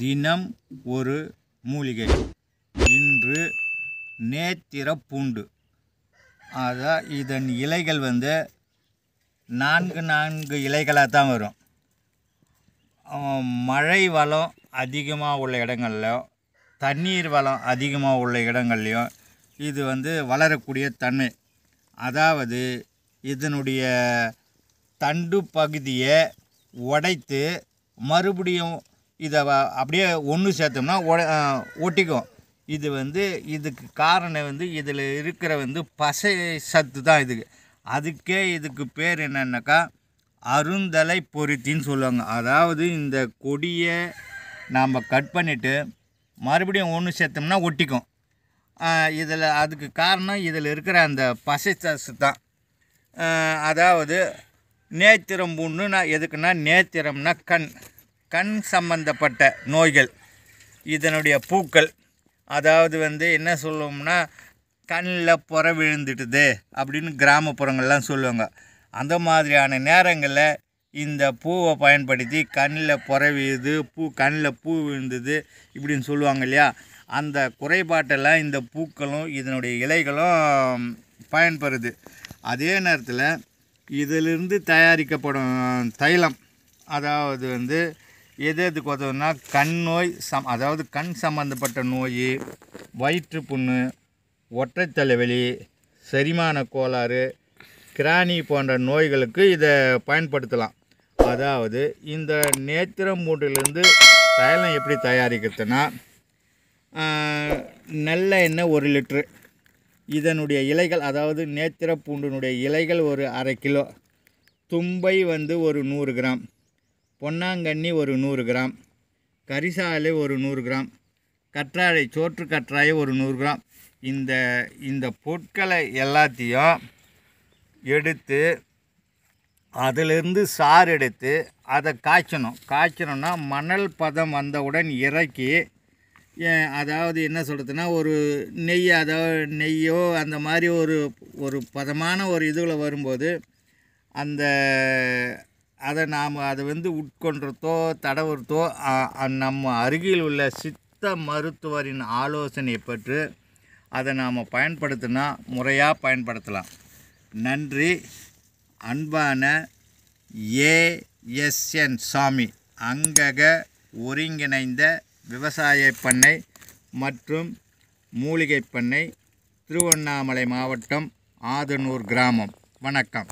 தினம் ஒரு மூலிகை இன்று நேத்திரப்பூண்டு அதான் இதன் இலைகள் வந்து நான்கு நான்கு இலைகளாக தான் வரும் மழை வளம் அதிகமாக உள்ள இடங்கள்லையும் தண்ணீர் வளம் அதிகமாக உள்ள இடங்கள்லையும் இது வந்து வளரக்கூடிய தன்மை அதாவது இதனுடைய தண்டு பகுதியை உடைத்து மறுபடியும் இதை அப்படியே ஒன்று சேர்த்தோம்னா ஒட்டிக்கும் இது வந்து இதுக்கு காரணம் வந்து இதில் இருக்கிற வந்து பசை சத்து தான் இதுக்கு அதுக்கே இதுக்கு பேர் என்னென்னாக்கா அருந்தலை பொருத்தின்னு சொல்லுவாங்க அதாவது இந்த கொடியை நாம் கட் பண்ணிவிட்டு மறுபடியும் ஒன்று சேர்த்தோம்னா ஒட்டிக்கும் இதில் அதுக்கு காரணம் இதில் இருக்கிற அந்த பசை சத்து தான் அதாவது நேத்திரம் பூன்னு நான் எதுக்குன்னா நேத்திரம்னா கண் கண் சம்பந்தப்பட்ட நோய்கள் இதனுடைய பூக்கள் அதாவது வந்து என்ன சொல்லுவோம்னா கண்ணில் புற விழுந்துட்டுது அப்படின்னு கிராமப்புறங்கள்லாம் சொல்லுவாங்க அந்த மாதிரியான நேரங்களில் இந்த பூவை பயன்படுத்தி கண்ணில் புறவியுது பூ கண்ணில் பூ விழுந்தது இப்படின்னு சொல்லுவாங்க இல்லையா அந்த குறைபாட்டெல்லாம் இந்த பூக்களும் இதனுடைய இலைகளும் பயன்படுது அதே நேரத்தில் இதிலிருந்து தயாரிக்கப்படும் தைலம் அதாவது வந்து எது எதுக்கு உதவுனா கண் நோய் சம் அதாவது கண் சம்மந்தப்பட்ட நோய் வயிற்று புண்ணு ஒற்றை தலைவலி செரிமான கோளாறு கிராணி போன்ற நோய்களுக்கு இதை பயன்படுத்தலாம் அதாவது இந்த நேத்திரமூட்டிலிருந்து தைலம் எப்படி தயாரிக்கிறதுனா நல்ல எண்ணெய் ஒரு லிட்ரு இதனுடைய இலைகள் அதாவது நேத்திர பூண்டினுடைய இலைகள் ஒரு அரை கிலோ தும்பை வந்து ஒரு நூறு கிராம் பொன்னாங்கண்ணி ஒரு நூறு கிராம் கரிசாலை ஒரு நூறு கிராம் கற்றாழை சோற்று கற்றாழை ஒரு நூறு கிராம் இந்த இந்த பொருட்களை எல்லாத்தையும் எடுத்து அதிலிருந்து சாறு எடுத்து அதை காய்ச்சணும் காய்ச்சணும்னா மணல் பதம் வந்தவுடன் இறக்கி அதாவது என்ன சொல்கிறதுனா ஒரு நெய் அதாவது நெய்யோ அந்த மாதிரி ஒரு ஒரு பதமான ஒரு இதுகளை வரும்போது அந்த அதை நாம் அதை வந்து உட்கொன்றதோ தடவுறதோ நம்ம அருகில் உள்ள சித்த மருத்துவரின் ஆலோசனை பெற்று அதை நாம் பயன்படுத்தினா முறையாக பயன்படுத்தலாம் நன்றி அன்பான ஏஎஸ்என் சாமி அங்கக ஒருங்கிணைந்த விவசாய பண்ணை மற்றும் மூலிகை பண்ணை திருவண்ணாமலை மாவட்டம் ஆதனூர் கிராமம் வணக்கம்